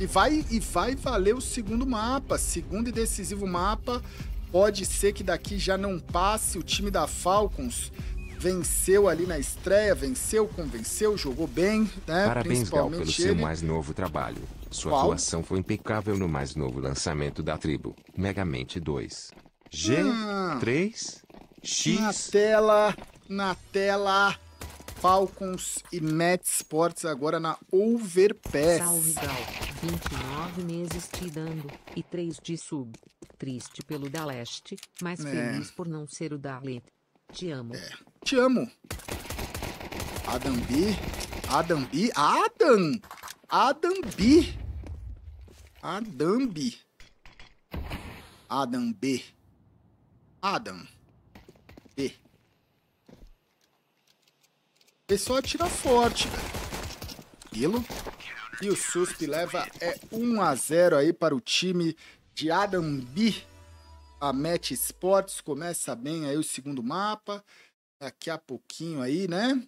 E vai, e vai valer o segundo mapa, segundo e decisivo mapa. Pode ser que daqui já não passe. O time da Falcons venceu ali na estreia, venceu, convenceu, jogou bem, né? Parabéns, Gal, pelo ele. seu mais novo trabalho. Sua Qual? atuação foi impecável no mais novo lançamento da tribo, Megamente 2. G3 hum, ah. X na tela, na tela. Falcons e Mets Sports agora na Overpass. Salve, Gal. 29 meses te dando e 3 de sub. Triste pelo da Leste, mas é. feliz por não ser o da Lete. Te amo. É. Te amo. Adam B. Adam B. Adam! Adam B. Adam B. Adam B. Adam. B. Adam. Pessoa só atira forte, velho. Né? Pilo. E o Susp leva é 1 a 0 aí para o time de B. A Match Sports começa bem aí o segundo mapa. Daqui a pouquinho aí, né?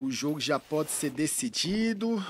O jogo já pode ser decidido.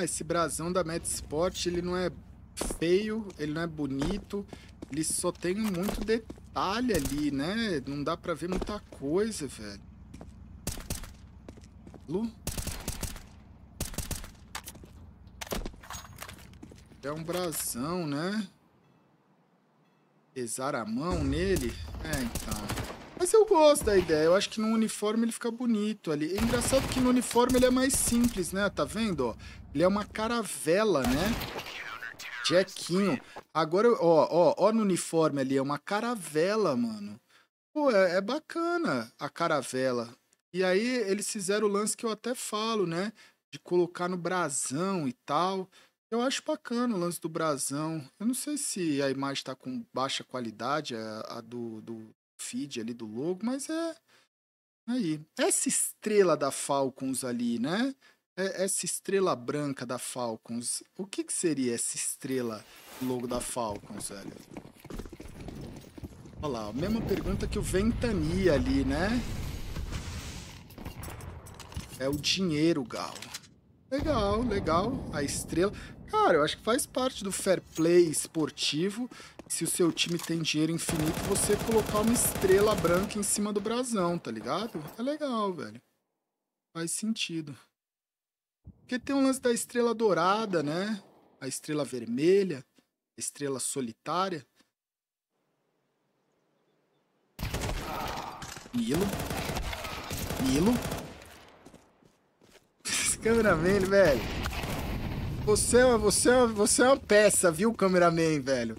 ah, esse brasão da Mad Sport, ele não é feio, ele não é bonito, ele só tem muito detalhe ali, né? Não dá pra ver muita coisa, velho. Lu? É um brasão, né? Pesar a mão nele? É, então... Mas eu gosto da ideia. Eu acho que no uniforme ele fica bonito ali. É engraçado que no uniforme ele é mais simples, né? Tá vendo, Ele é uma caravela, né? Jackinho. Agora, ó, ó, ó no uniforme ali. É uma caravela, mano. Pô, é, é bacana a caravela. E aí eles fizeram o lance que eu até falo, né? De colocar no brasão e tal. Eu acho bacana o lance do brasão. Eu não sei se a imagem está com baixa qualidade, a, a do, do, feed ali do logo, mas é, é. Aí. Essa estrela da Falcons ali, né? É, essa estrela branca da Falcons, o que, que seria essa estrela logo da Falcons, velho? Olha lá, a mesma pergunta que o Ventania ali, né? É o dinheiro, Gal. Legal, legal. A estrela. Cara, eu acho que faz parte do fair play esportivo se o seu time tem dinheiro infinito, você colocar uma estrela branca em cima do brasão, tá ligado? É legal, velho. Faz sentido. Porque tem um lance da estrela dourada, né? A estrela vermelha, a estrela solitária. Nilo. Nilo. cameraman, velho. Você, é você, é você é uma peça, viu, cameraman, velho?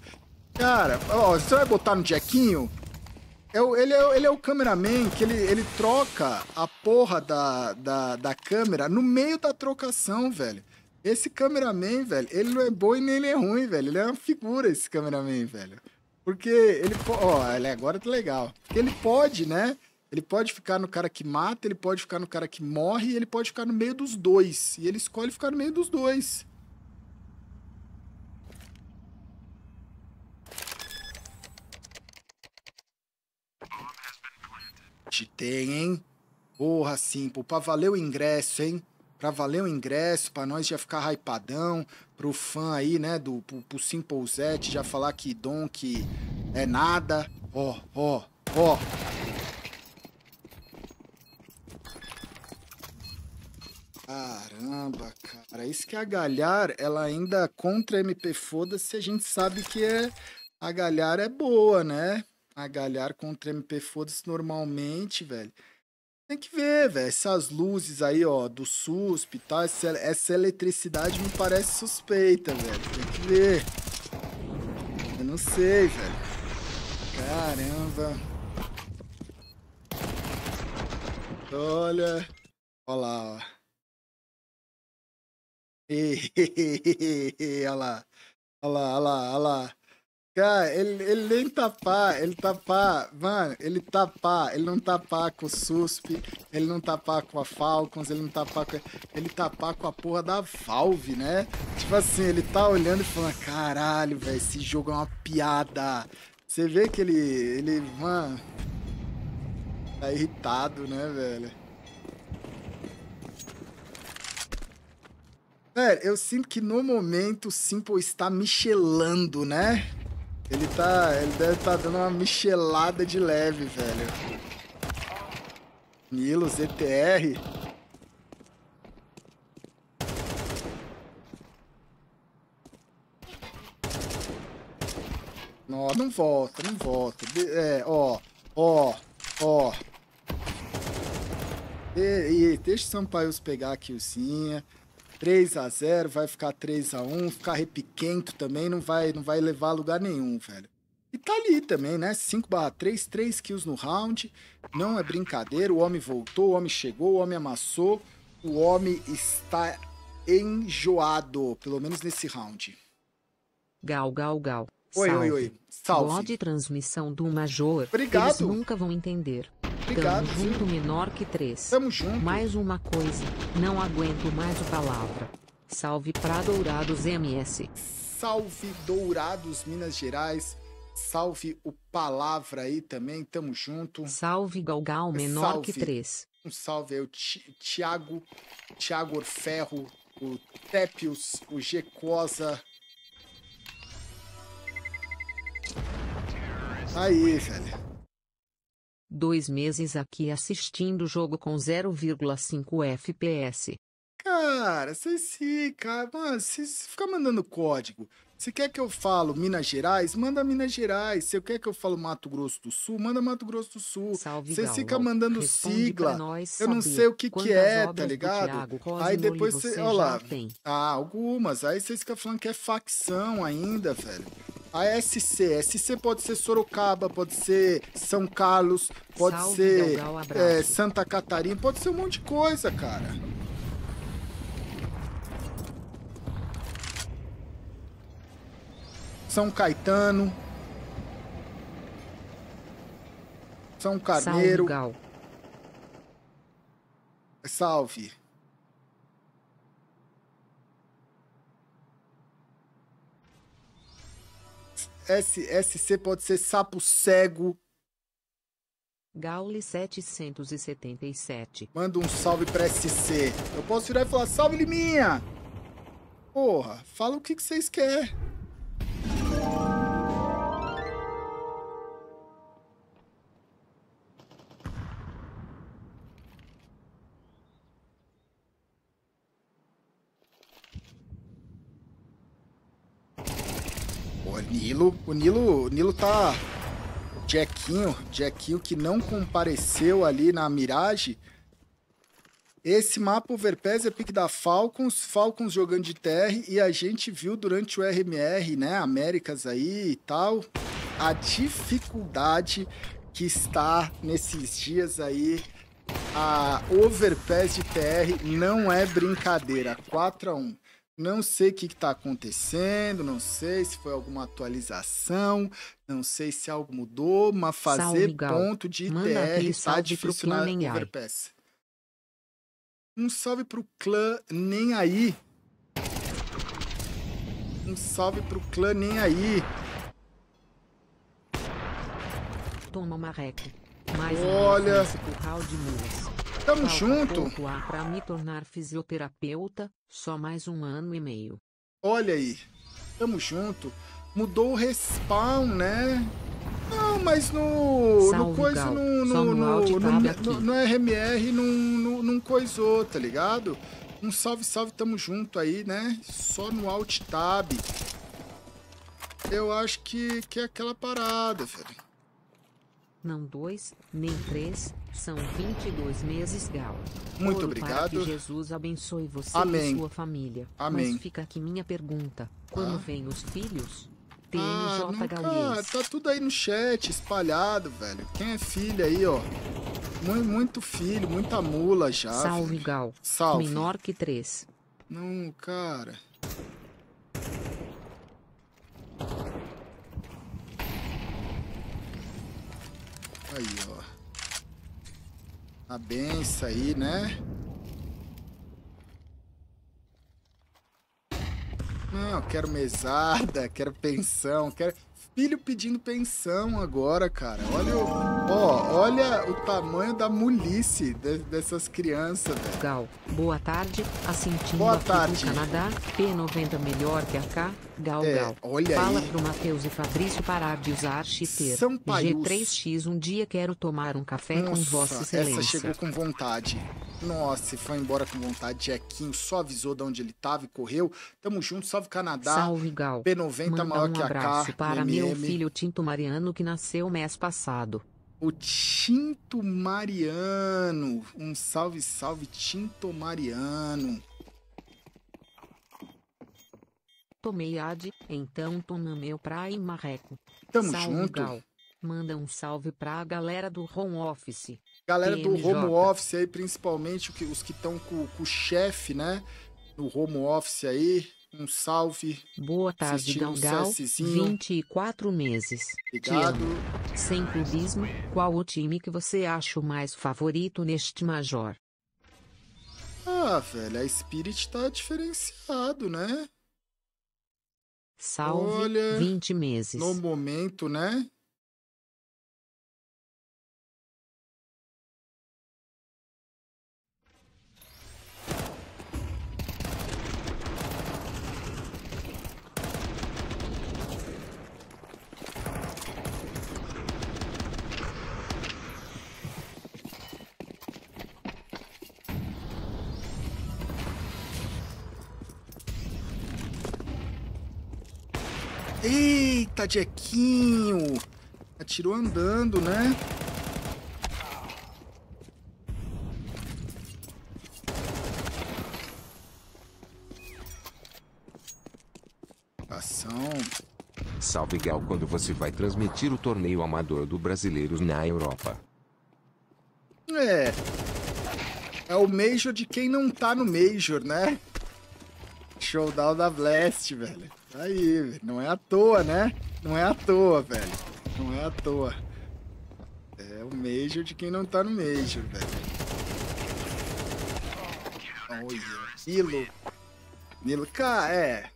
Cara, ó, você vai botar no Jequinho? É o, ele, é, ele é o cameraman que ele, ele troca a porra da, da, da câmera no meio da trocação, velho. Esse cameraman, velho, ele não é bom e nem ele é ruim, velho. Ele é uma figura, esse cameraman, velho. Porque ele. Ó, ele agora tá legal. ele pode, né? Ele pode ficar no cara que mata, ele pode ficar no cara que morre, ele pode ficar no meio dos dois. E ele escolhe ficar no meio dos dois. Gente, tem, hein? Porra, Simpo, pra valer o ingresso, hein? Pra valer o ingresso, pra nós já ficar hypadão, pro fã aí, né, do, pro, pro Simple já falar que Donk é nada. Ó, ó, ó. Caramba, cara. Isso que a Galhar, ela ainda contra MP Foda-se, a gente sabe que é... a Galhar é boa, né? A galhar contra MP Foda-se normalmente, velho. Tem que ver, velho. Essas luzes aí, ó, do SUSP e tal, essa, essa eletricidade me parece suspeita, velho. Tem que ver. Eu não sei, velho. Caramba. Olha. Olha lá, ó. Olha lá, olha lá, olha lá. Cara, ele, ele nem tapar, tá ele tapar, tá mano, ele tapar, tá ele não tapar com o SUSP, ele não tapar com a Falcons, ele não tapar com. Ele tapar com a porra da Valve, né? Tipo assim, ele tá olhando e falando, caralho, velho, esse jogo é uma piada. Você vê que ele. ele, mano. Tá irritado, né, velho? É, eu sinto que no momento o Simple está michelando, né? Ele tá. Ele deve estar tá dando uma michelada de leve, velho. Nilo, ZTR. Não, não volta, não volta. É, ó, ó, ó. E, e deixa o Sampaios pegar a killzinha. 3 a 0 vai ficar 3 a 1 ficar repiquento também não vai, não vai levar a lugar nenhum, velho. E tá ali também, né? 5 barra 3, 3 kills no round. Não é brincadeira, o homem voltou, o homem chegou, o homem amassou. O homem está enjoado, pelo menos nesse round. Gal, gal, gal. Oi, Salve. oi, oi. Salve. Boa transmissão do Major. Obrigado. Eles nunca vão entender. Obrigado, Tamo junto menor que três. Tamo junto. Mais uma coisa, não aguento mais a palavra. Salve pra Dourados MS. Salve Dourados, Minas Gerais. Salve o Palavra aí também, tamo junto. Salve Galgal, menor salve. que três. Um salve aí, o Tiago, Tiago Orferro, o Tepius, o Gecosa. Aí, velho. Dois meses aqui assistindo o jogo com 0,5 FPS. Cara, você é se, cara, você fica mandando código. Se quer que eu falo Minas Gerais, manda Minas Gerais. Se quer que eu falo Mato Grosso do Sul, manda Mato Grosso do Sul. você fica mandando Responde sigla. Eu não sei o que que é, tá ligado? Aí depois você, olha lá. Tem. Ah, algumas. Aí você fica falando que é facção ainda, velho. A SC, SC pode ser Sorocaba, pode ser São Carlos, pode Salve, ser é, Santa Catarina, pode ser um monte de coisa, cara. São Caetano, São Carneiro. Salve. Salve. SSC pode ser sapo cego. Gaule 777. Manda um salve pra SC. Eu posso virar e falar, salve Liminha! Porra, fala o que, que vocês querem. O Nilo, o Nilo tá Jackinho, Jackinho que não compareceu ali na miragem. Esse mapa Overpass é pique da Falcons, Falcons jogando de TR e a gente viu durante o RMR, né, Américas aí e tal, a dificuldade que está nesses dias aí a Overpass de TR não é brincadeira, 4 x 1. Não sei o que está acontecendo, não sei se foi alguma atualização, não sei se algo mudou, mas fazer salve, ponto de ITR está difícil na Overpass. Um salve para o clã Nem Aí. Um salve para o clã Nem Aí. Toma, Marreco. Mais Olha. um de Tamo Falta junto. Para me tornar fisioterapeuta, só mais um ano e meio. Olha aí. Tamo junto. Mudou o respawn, né? Não, mas no, Salve, no coisa, no, no, no, no, no, no RMR não, não, não coisou, tá ligado? Um salve, salve, tamo junto aí, né? Só no Alt Tab. Eu acho que, que é aquela parada, velho. Não dois, nem três, são 22 meses, Gal. Muito obrigado. que Jesus abençoe você Amém. e sua família. Amém. Mas fica aqui minha pergunta. Quando ah. vem os filhos? TNJ ah, Tá tudo aí no chat, espalhado, velho. Quem é filho aí, ó? Muito, muito filho, muita mula já. Salve, velho. Gal. Salve. Menor que três. Não, cara. Aí, ó a benção aí, né? Não, quero mesada, quero pensão, quero filho pedindo pensão agora, cara. Olha o, ó, olha o tamanho da mulice de, dessas crianças, velho. Gal, boa tarde. Assentindo boa tarde. do Canadá, P90 melhor que a K. Gal, é, Gal. Olha Fala aí. pro Matheus e Fabrício parar de usar cheater. São Paius. G3X, um dia quero tomar um café Nossa, com Vossa Excelência. Essa chegou com vontade. Nossa, e foi embora com vontade. Jequinho só avisou de onde ele tava e correu. Tamo junto, salve Canadá. Salve, Gal. P90 Manda maior um que a abraço K, para meu filho Tinto Mariano que nasceu mês passado. O Tinto Mariano. Um salve, salve, Tinto Mariano. Tomei ad, então toma meu pra marreco. Tamo salve, junto. Gal. Manda um salve pra galera do home office. Galera do home office aí, principalmente os que estão com, com o chefe, né? No home office aí, um salve. Boa tarde, Galgal. 24 meses. Obrigado. Sem clubismo, qual o time que você acha o mais favorito neste Major? Ah, velho, a Spirit tá diferenciado, né? Salve, Olha, 20 meses. No momento, né? Eita, Jequinho! Atirou andando, né? Ação. Salve Gal quando você vai transmitir o torneio amador do brasileiro na Europa. É. É o Major de quem não tá no Major, né? Showdown da Blast, velho. Aí, velho. Não é à toa, né? Não é à toa, velho. Não é à toa. É o Major de quem não tá no Major, velho. Olha. Nilo. Nilo. Cara, é.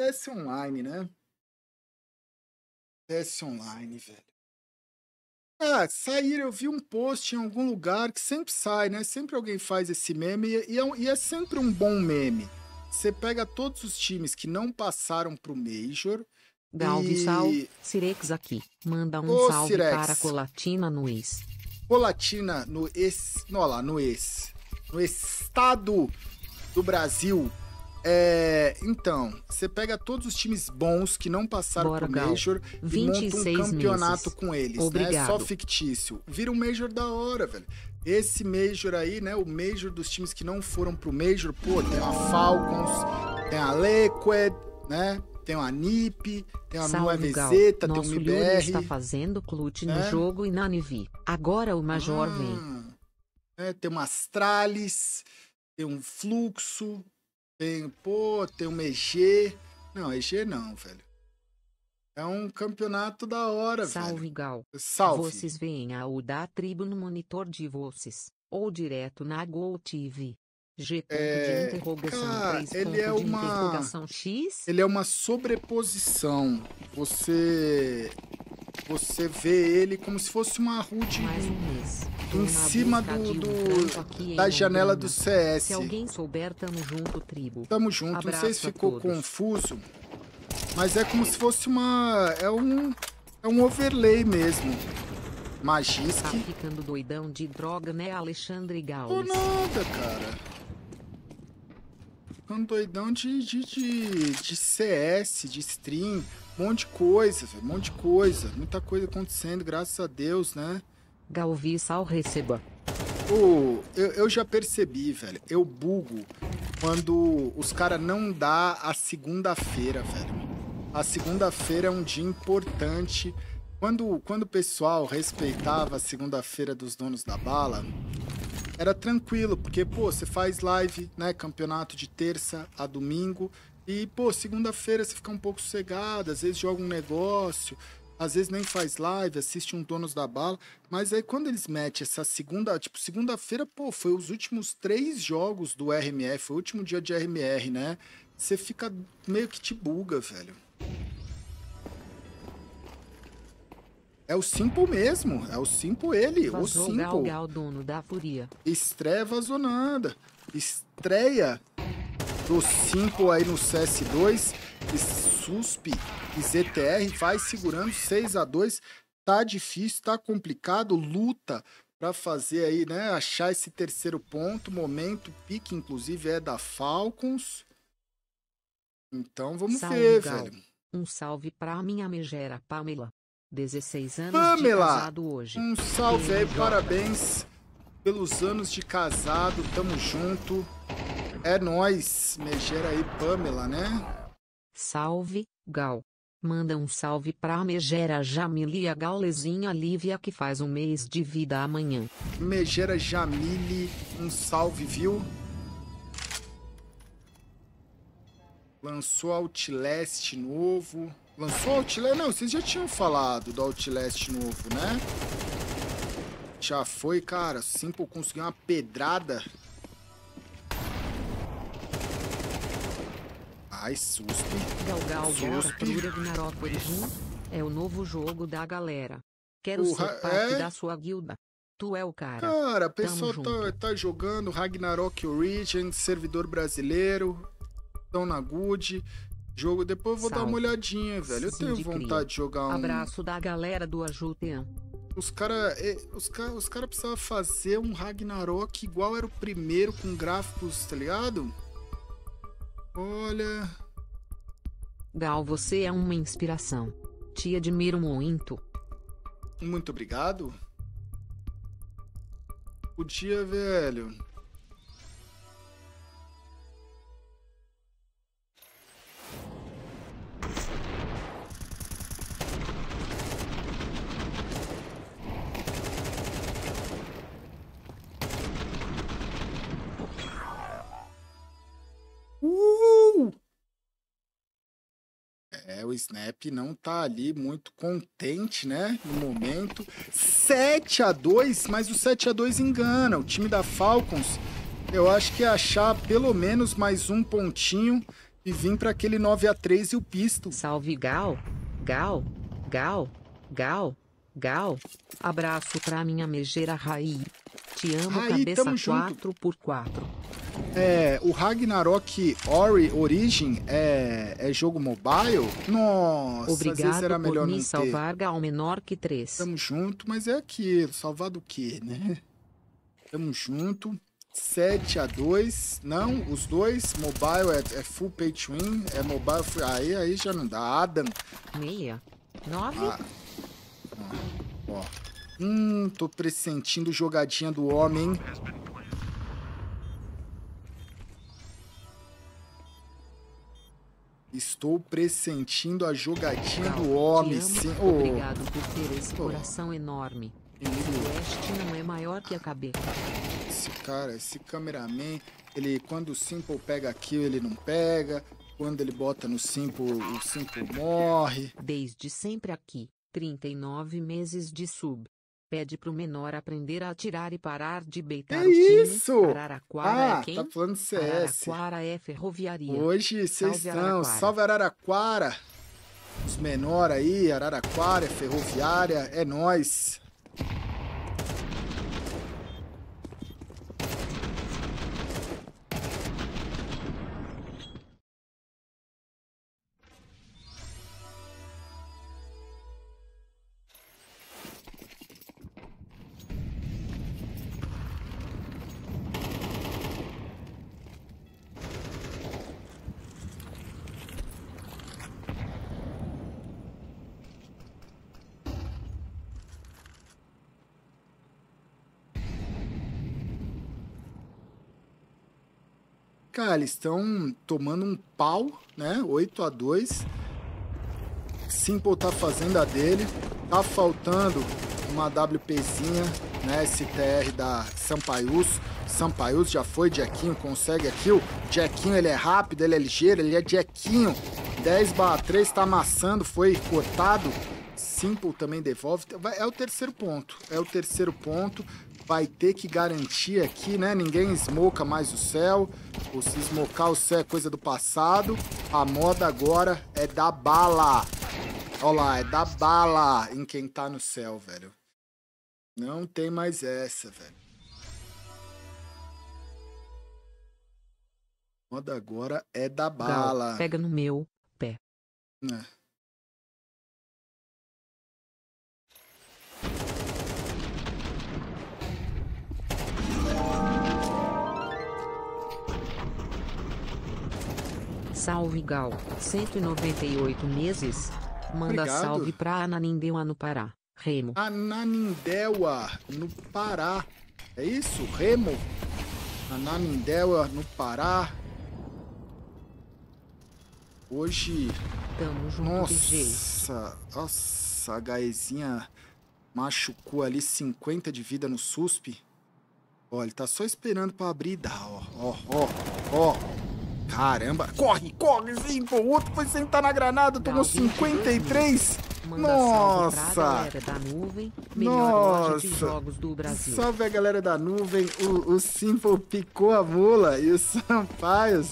CS Online, né? CS Online, velho. Ah, sair, eu vi um post em algum lugar que sempre sai, né? Sempre alguém faz esse meme e é, e é sempre um bom meme. Você pega todos os times que não passaram pro Major. Galve e... Sal, Cirex aqui. Manda um Ô, salve Cirex. para Colatina no ex. Colatina no ex. Não, olha lá, no ex. No estado do Brasil. É, então, você pega todos os times bons que não passaram Bora, pro Major Gal. e monta um campeonato meses. com eles, Obrigado. né? Só fictício. Vira um Major da hora, velho. Esse Major aí, né? O Major dos times que não foram pro Major, pô, tem a Falcons, tem a Liquid, né? Tem a NIP, tem a Salve, Gal. Nosso tem o MBR. está fazendo clute né? no é. jogo e na NIV. Agora o Major vem. Ah, é, tem uma Astralis, tem um Fluxo, tem, pô, tem um EG. Não, EG não, velho. É um campeonato da hora, Salve, velho. Gal. Salve. Vocês veem a U da tribo no monitor de vocês, ou direto na GoTV. TV. G é... de interrogação Cara, 3 ele é uma... X. Ele é uma sobreposição. Você você vê ele como se fosse uma HUD um em cima do, do da janela Londrina. do CS. Se alguém souber, tamo junto, tribo. Tamo junto. Abraço não sei se ficou todos. confuso. Mas é como se fosse uma... É um... É um overlay mesmo. Magisk. Tá ficando doidão de droga, né, Alexandre Gauss? Por nada, cara. Ficando doidão de, de, de, de CS, de stream. Um monte de coisa, velho. Um monte de coisa. Muita coisa acontecendo, graças a Deus, né? Galvi Sal receba. Oh, eu, eu já percebi, velho. Eu bugo quando os caras não dá a segunda-feira, velho a segunda-feira é um dia importante. Quando, quando o pessoal respeitava a segunda-feira dos donos da bala, era tranquilo, porque, pô, você faz live, né? Campeonato de terça a domingo. E, pô, segunda-feira você fica um pouco sossegado, às vezes joga um negócio, às vezes nem faz live, assiste um Donos da Bala. Mas aí quando eles metem essa segunda, tipo, segunda-feira, pô, foi os últimos três jogos do RMR, foi o último dia de RMR, né? Você fica meio que te buga, velho. É o Simple mesmo. É o Simple ele. o Simple. Gal, dono da furia. Estreia vazonanda. Estreia do Simple aí no CS2. SUSP e ZTR vai segurando 6 a 2 Tá difícil, tá complicado. Luta para fazer aí, né? Achar esse terceiro ponto. Momento, pique, inclusive, é da Falcons. Então vamos ver, velho. Um salve pra minha megera Pamela. 16 anos Pamela, de casado hoje. Um salve aí, parabéns pelos anos de casado, tamo junto. É nós, megera aí Pamela, né? Salve, Gal. Manda um salve pra Megera Jamile a Gaulezinha Lívia que faz um mês de vida amanhã. Megera Jamile, um salve, viu? Lançou Outlast novo. Lançou Outlast? Não, vocês já tinham falado do Outlast novo, né? Já foi, cara. Simple conseguiu uma pedrada. Ai, susto. Galgal Ragnarok é o novo jogo da galera. Quero o ser parte é? da sua guilda. Tu é o cara. Cara, a pessoa tá, tá, jogando Ragnarok Origins, servidor brasileiro estão na Good. Jogo, depois eu vou Salve. dar uma olhadinha, velho. Eu Sim, tenho vontade de jogar um. Abraço da galera do Ajutean. Os cara, é, os cara, os cara precisavam fazer um Ragnarok igual era o primeiro com gráficos, tá ligado? Olha. Gal, você é uma inspiração. Te admiro muito. Muito obrigado. Podia, velho. Snap não tá ali muito contente, né? No momento. 7 a 2 mas o 7 a 2 engana. O time da Falcons, eu acho que é achar pelo menos mais um pontinho e vir para aquele 9 a 3 e o pisto. Salve, Gal. Gal. Gal. Gal. Gal. Abraço pra minha megera Raí. Te amo Raí, cabeça 4x4 é, o Ragnarok Ori Origin é, é jogo mobile? Nossa, Obrigado era melhor por me não salvar ter. Gal menor que três. Tamo junto, mas é aquilo, salvar do quê, né? Tamo junto. 7 a 2 não, os dois, mobile é, é full pay to win, é mobile, full, aí, aí já não dá, Adam. Meia, Nove. Ah, ó, ó, Hum, tô pressentindo jogadinha do homem, hein? Estou pressentindo a jogatina Calma, do homem, sim. Oh. Obrigado por ter esse oh. coração enorme. Ele... O oeste não é maior que a cabeça. Esse cara, esse cameraman, ele quando o Simple pega aquilo, ele não pega. Quando ele bota no Simple, o Simple morre. Desde sempre aqui, 39 meses de sub pede pro menor aprender a atirar e parar de beitar é o time. isso! Araraquara é ah, é quem? tá falando CS. Araraquara é ferroviária Hoje vocês estão. Araraquara. Salve Araraquara! Os menor aí, Araraquara, é ferroviária, é nós. Cara, eles estão tomando um pau, né? 8 a 2 Simple tá fazendo a dele. Tá faltando uma WPzinha, né? STR da Sampaius. Sampaius já foi, Jequinho consegue aqui. O Jequinho, ele é rápido, ele é ligeiro, ele é Jequinho. 10 barra 3, tá amassando, foi cortado. Simple também devolve. É o terceiro ponto. É o terceiro ponto. Vai ter que garantir aqui, né? Ninguém esmoca mais o céu. O sismocar, o é coisa do passado. A moda agora é dar bala. Olha lá, é dar bala em quem tá no céu, velho. Não tem mais essa, velho. Moda agora é da bala. Pega no meu pé. É. Salve Gal, 198 meses. Manda Obrigado. salve pra Ananindeua no Pará. Remo. Ananindeua no Pará. É isso? Remo? Ananindeua no Pará. Hoje. Tamo junto, Nossa, nossa, a Gaezinha machucou ali 50 de vida no SUSP. Ó, ele tá só esperando pra abrir e dar, ó, ó, ó, ó. Caramba. Corre, corre, Zimbo. O outro foi sentar na granada, tomou 53. Nossa! Nossa! Salve a galera da nuvem. O, o Simple picou a mula e o Sampaio.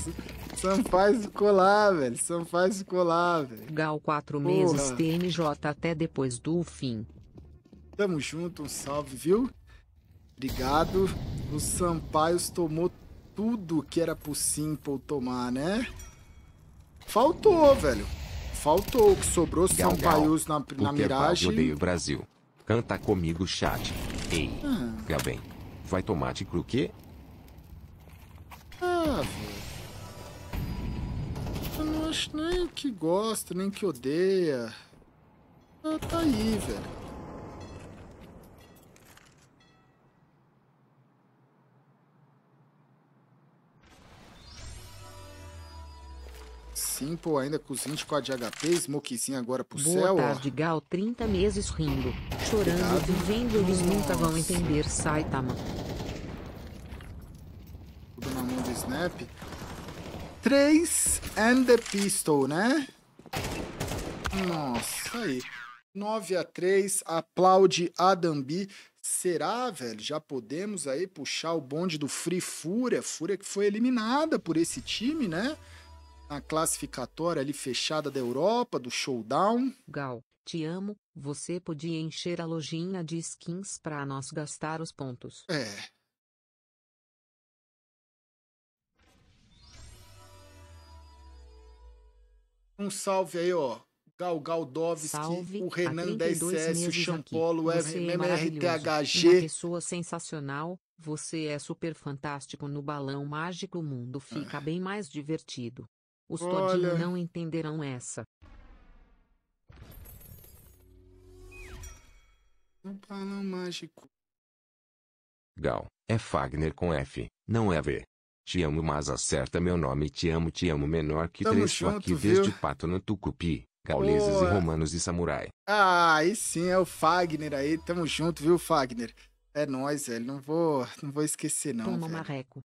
Sampaio ficou lá, velho. Sampaio ficou lá, velho. Gal 4 meses TNJ até depois do fim. Tamo junto, um salve, viu? Obrigado. O Sampaio tomou tudo que era pro Simple tomar, né? Faltou, velho. Faltou. O que sobrou gal, são Paius na, na Eu odeio o Brasil. Canta comigo, chat. Ei, ah. vem. Tá vai tomate cru quê? Ah, velho. Eu não acho nem que gosta, nem que odeia. Ah, tá aí, velho. Simple ainda com os 24 de HP, Smokezinho agora pro Boa céu. Boa tarde, ó. Gal, 30 meses rindo, chorando, Cuidado. vivendo, eles Nossa. nunca vão entender, Saitama. Tudo na mão do Snap. 3 and the pistol, né? Nossa, aí. 9 a 3 aplaude Adambi. Será, velho? Já podemos aí puxar o bonde do Free Fúria? Fúria que foi eliminada por esse time, né? na classificatória ali fechada da Europa, do Showdown. Gal, te amo, você podia encher a lojinha de skins para nós gastar os pontos. É. Um salve aí, ó. Gal Galdovski, o Renan 10S, o Champolo, o é MRTHG. Uma pessoa sensacional, você é super fantástico no balão mágico, o mundo fica é. bem mais divertido. Os Todinho não entenderão essa. Um balão mágico. Gal, é Fagner com F, não é V. Te amo, mas acerta meu nome. Te amo, te amo menor que Tamo três. Só junto, aqui viu? desde pato no Tucupi. Gauleses Boa. e romanos e samurai. Ah, aí sim é o Fagner aí. Tamo junto, viu, Fagner? É nóis, velho. Não vou, não vou esquecer, não. Toma, velho. marreco.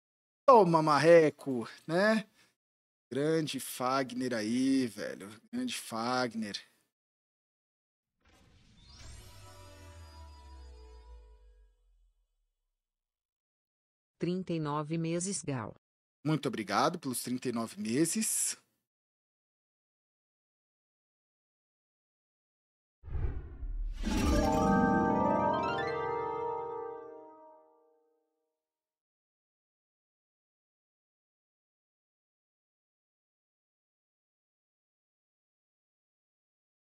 Toma, marreco, né? Grande Fagner aí, velho. Grande Fagner. Trinta e nove meses, Gal. Muito obrigado pelos trinta e nove meses.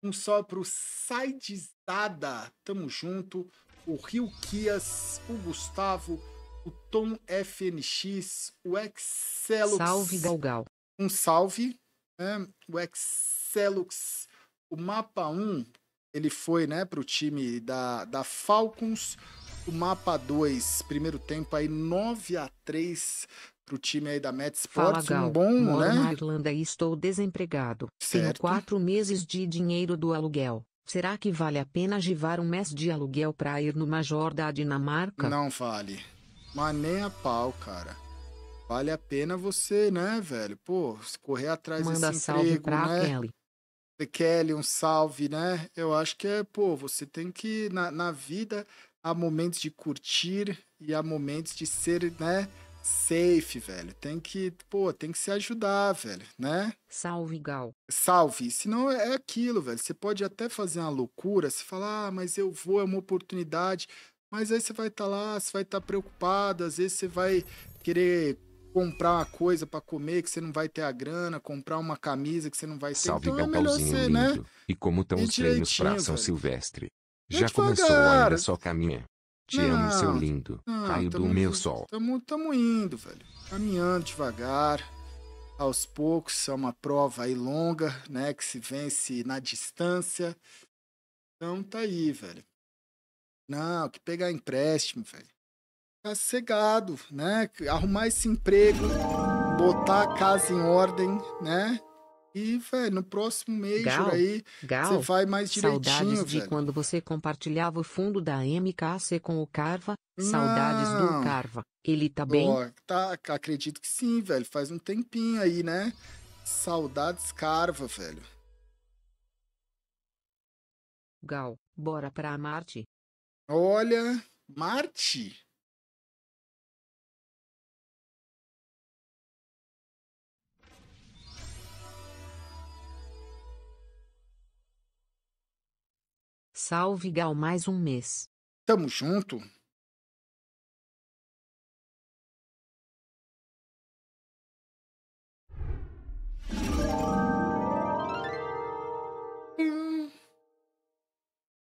Um só pro Sidezada, tamo junto. O Rio Kias, o Gustavo, o Tom FNX, o Excelux. Salve, Galgal. Um salve. Né? O Excelux, o Mapa 1, ele foi né, pro time da, da Falcons. O Mapa 2, primeiro tempo aí 9 a 3 para o time aí da Met Sports, Fala, Gal, um bom, moro né? na Irlanda e estou desempregado. Certo. Tenho quatro meses de dinheiro do aluguel. Será que vale a pena givar um mês de aluguel para ir no Major da Dinamarca? Não vale. Mas nem a pau, cara. Vale a pena você, né, velho? Pô, correr atrás Manda desse salve emprego, pra né? Kelly. Kelly, um salve, né? Eu acho que é, pô, você tem que, na, na vida, há momentos de curtir e há momentos de ser, né? safe, velho. Tem que, pô, tem que se ajudar, velho, né? Salve, Gal. Salve. Senão é aquilo, velho. Você pode até fazer uma loucura, se falar, ah, mas eu vou, é uma oportunidade. Mas aí você vai estar tá lá, você vai estar tá preocupado, às vezes você vai querer comprar uma coisa para comer que você não vai ter a grana, comprar uma camisa que você não vai ter. Salve, então é melhor né? E como estão os treinos para São velho. Silvestre? Já começou ou ainda só caminha? Te não, amo, seu lindo. Não, Raio do meu sol. Tamo, tamo indo, velho. Caminhando devagar, aos poucos. É uma prova aí longa, né? Que se vence na distância. Então tá aí, velho. Não, que pegar empréstimo, velho. Ficar tá cegado, né? Arrumar esse emprego, botar a casa em ordem, né? E, velho, no próximo mês Gal, aí, você vai mais direitinho, Saudades de quando você compartilhava o fundo da MKC com o Carva. Não. Saudades do Carva. Ele tá bem? Ó, tá, acredito que sim, velho. Faz um tempinho aí, né? Saudades Carva, velho. Gal, bora pra Marte. Olha, Marte? Salve Gal mais um mês. Tamo junto.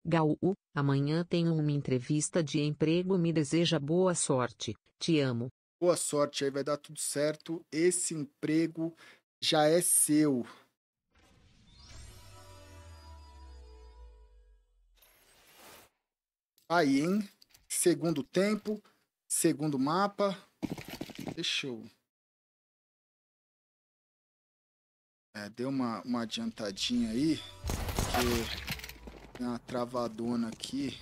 Gal, amanhã tenho uma entrevista de emprego, me deseja boa sorte. Te amo. Boa sorte, aí vai dar tudo certo. Esse emprego já é seu. Aí, hein? Segundo tempo, segundo mapa. Deixa eu... É, deu uma, uma adiantadinha aí, porque tem uma travadona aqui.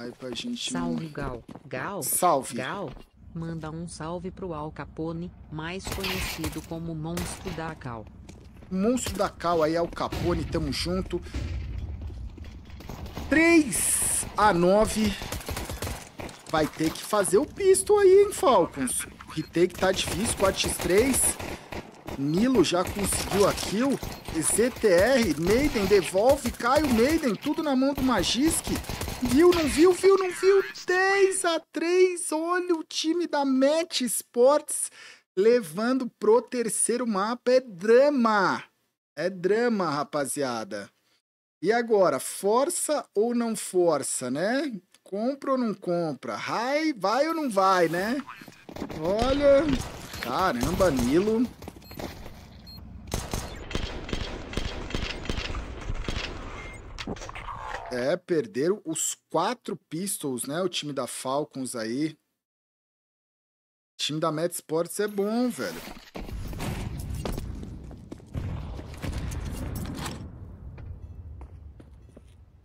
Aí pra gente. Salve, não... Gal. Gal? Salve. Gal, manda um salve pro Al Capone, mais conhecido como Monstro da Cal. Monstro da Cal aí, Al Capone, tamo junto. Três a 9 vai ter que fazer o pisto aí, hein, Falcons. O retake tá difícil, 4x3. Nilo já conseguiu a kill. ZTR, Maiden, devolve, cai o Maiden, tudo na mão do Magisk. Viu, não viu, viu, não viu. 10 x 3 olha o time da Match Sports levando pro terceiro mapa. É drama. É drama, rapaziada. E agora, força ou não força, né? Compra ou não compra? Vai, vai ou não vai, né? Olha, caramba, Nilo. É, perderam os quatro Pistols, né? O time da Falcons aí. O time da Met Sports é bom, velho.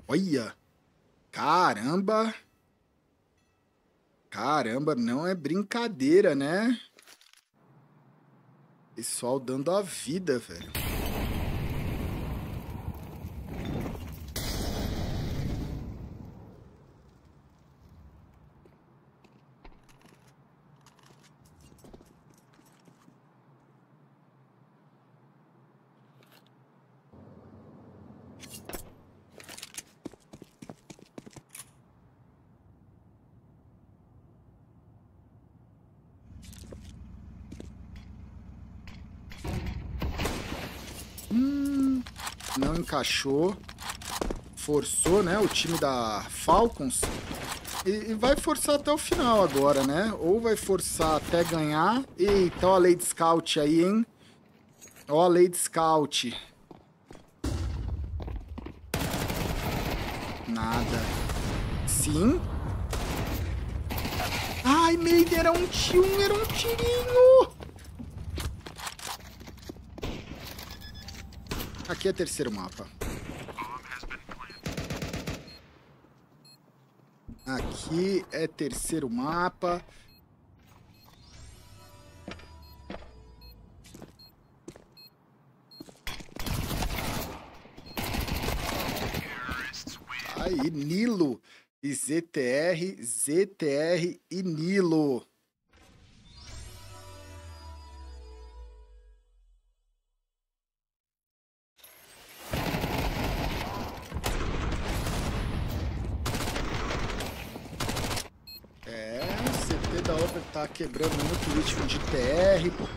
Olha! Caramba! Caramba, não é brincadeira, né? Pessoal dando a vida, velho. não encaixou, forçou né, o time da Falcons e, e, vai forçar até o final agora, né? Ou vai forçar até ganhar. Eita, ó a Lady Scout aí, hein? Ó a Lady Scout. Nada. Sim. Ai, Maiden era um tio, era um tirinho. Aqui é terceiro mapa. Aqui é terceiro mapa. Aí, Nilo e ZTR, ZTR e Nilo. tá quebrando muito ritmo de TR.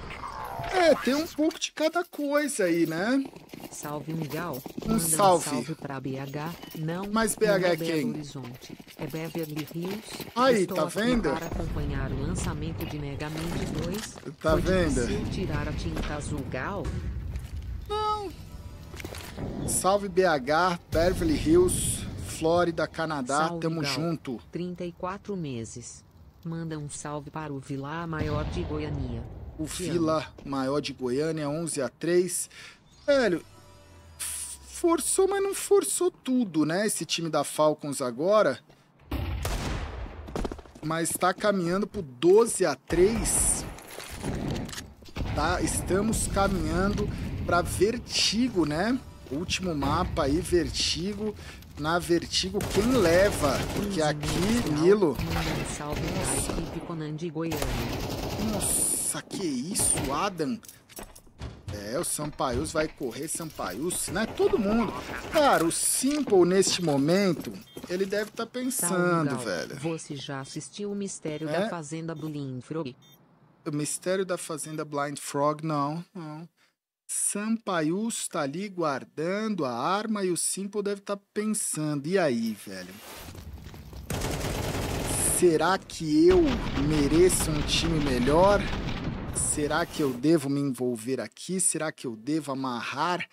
É, tem um pouco de cada coisa aí, né? Salve, Miguel. Um salve. Um salve pra BH. Não, Mas BH não é, é quem? Horizonte. É Beverly Hills. Aí, Estou tá vendo? para acompanhar o lançamento de Mega Man 2. Tá vendo? tirar a tinta azul, Gal? Não. Salve, BH, Beverly Hills, Flórida, Canadá. Salve, Tamo Gal. junto. 34 meses. Manda um salve para o Vila Maior de Goiânia. O Vila Maior de Goiânia, 11 a 3. Velho, forçou, mas não forçou tudo, né? Esse time da Falcons agora. Mas está caminhando pro 12 a 3. Tá? Estamos caminhando para Vertigo, né? Último mapa aí, Vertigo na Vertigo quem leva, porque aqui, Nilo... Nossa, que isso, Adam? É, o Sampaius vai correr Sampaius, né? Todo mundo. Cara, o Simple neste momento, ele deve estar tá pensando, velho. Você já assistiu o Mistério é? da Fazenda Blind Frog? O Mistério da Fazenda Blind Frog, não, não. Sampaio está ali guardando a arma e o Simple deve estar tá pensando. E aí, velho? Será que eu mereço um time melhor? Será que eu devo me envolver aqui? Será que eu devo amarrar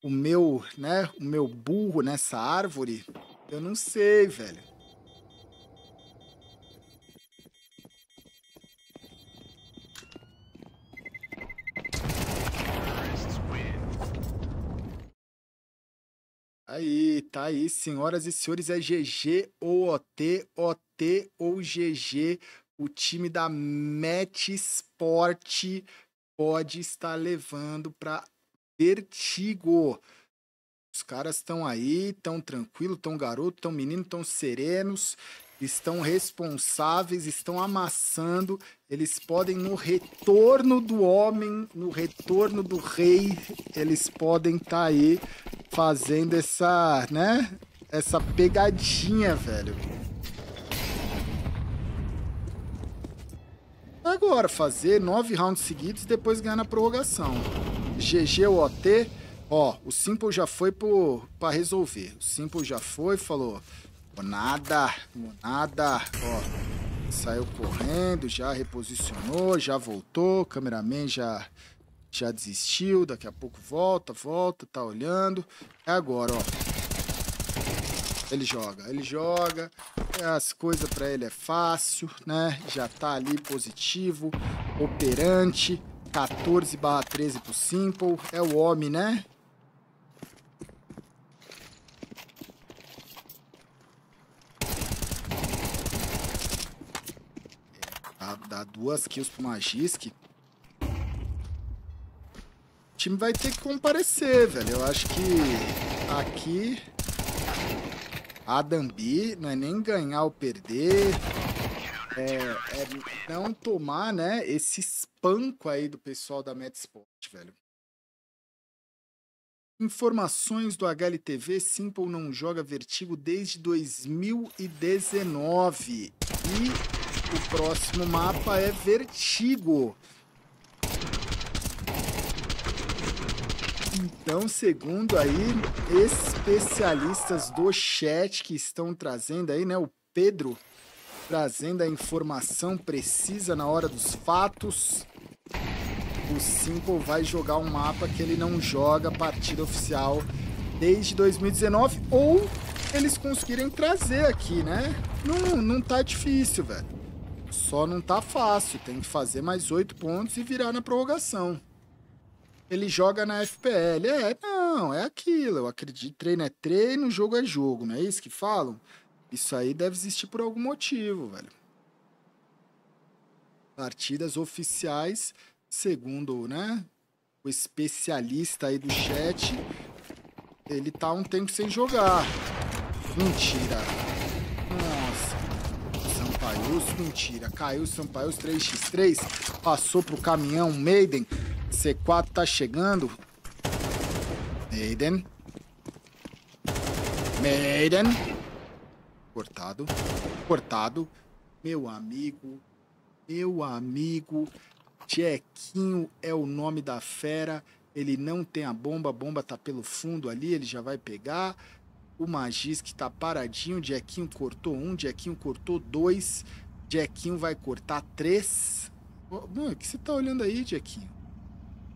o meu, né, o meu burro nessa árvore? Eu não sei, velho. Aí, tá aí, senhoras e senhores, é GG ou OT, OT ou GG. O time da Match Sport pode estar levando para vertigo. Os caras estão aí, estão tranquilo, estão garoto, estão menino, estão serenos, estão responsáveis, estão amassando eles podem no retorno do homem, no retorno do rei, eles podem estar tá aí fazendo essa, né? Essa pegadinha, velho. Agora, fazer nove rounds seguidos e depois ganhar na prorrogação. GG ou OT, ó, o Simple já foi para resolver. O Simple já foi, falou, nada, nada, ó. Saiu correndo, já reposicionou, já voltou. O cameraman já, já desistiu. Daqui a pouco volta, volta, tá olhando. É agora, ó. Ele joga, ele joga. As coisas para ele é fácil, né? Já tá ali positivo, operante. 14 13 pro Simple. É o homem, né? duas kills pro Magisk. O time vai ter que comparecer, velho. Eu acho que aqui a B não é nem ganhar ou perder. É, é não tomar, né, esse espanco aí do pessoal da Metsport, velho. Informações do HLTV, Simple não joga Vertigo desde 2019. E o próximo mapa é Vertigo. Então, segundo aí especialistas do chat que estão trazendo aí, né, o Pedro trazendo a informação precisa na hora dos fatos. O Simple vai jogar um mapa que ele não joga partida oficial desde 2019 ou eles conseguirem trazer aqui, né? Não, não tá difícil, velho. Só não tá fácil, tem que fazer mais oito pontos e virar na prorrogação. Ele joga na FPL. É, não, é aquilo. Eu acredito, treino é treino, jogo é jogo, não é isso que falam? Isso aí deve existir por algum motivo, velho. Partidas oficiais, segundo, né? O especialista aí do chat, ele tá um tempo sem jogar. Mentira. Russo, mentira. Caiu Sampaio 3x3, passou pro caminhão Maiden. C4 tá chegando. Maiden. Maiden. Cortado. Cortado. Meu amigo. Meu amigo. Jequinho é o nome da fera. Ele não tem a bomba, a bomba tá pelo fundo ali, ele já vai pegar o Magis que tá paradinho, Jequinho cortou um, Jequinho cortou dois, Jequinho vai cortar três. o que você tá olhando aí, Jequinho?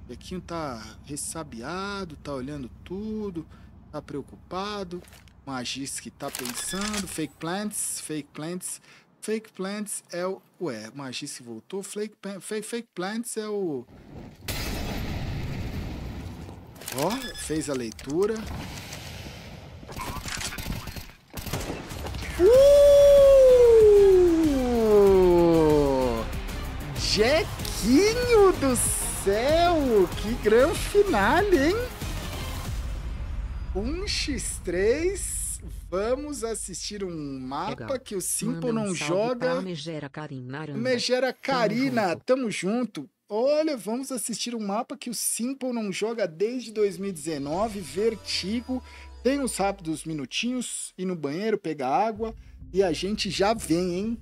Jequinho tá ressabiado, tá olhando tudo, tá preocupado. Magis que tá pensando, Fake Plants, Fake Plants, Fake Plants é o... Ué, Magis que voltou, Fake, fake, fake Plants é o... Ó, oh, fez a leitura. Uh! Jequinho do céu! Que grande final, hein? 1x3. Vamos assistir um mapa Legal. que o Simple não um joga. Megera Karina. Megera Karina, tamo junto. Olha, vamos assistir um mapa que o Simple não joga desde 2019, Vertigo. Tem uns rápidos minutinhos, ir no banheiro, pegar água e a gente já vem, hein?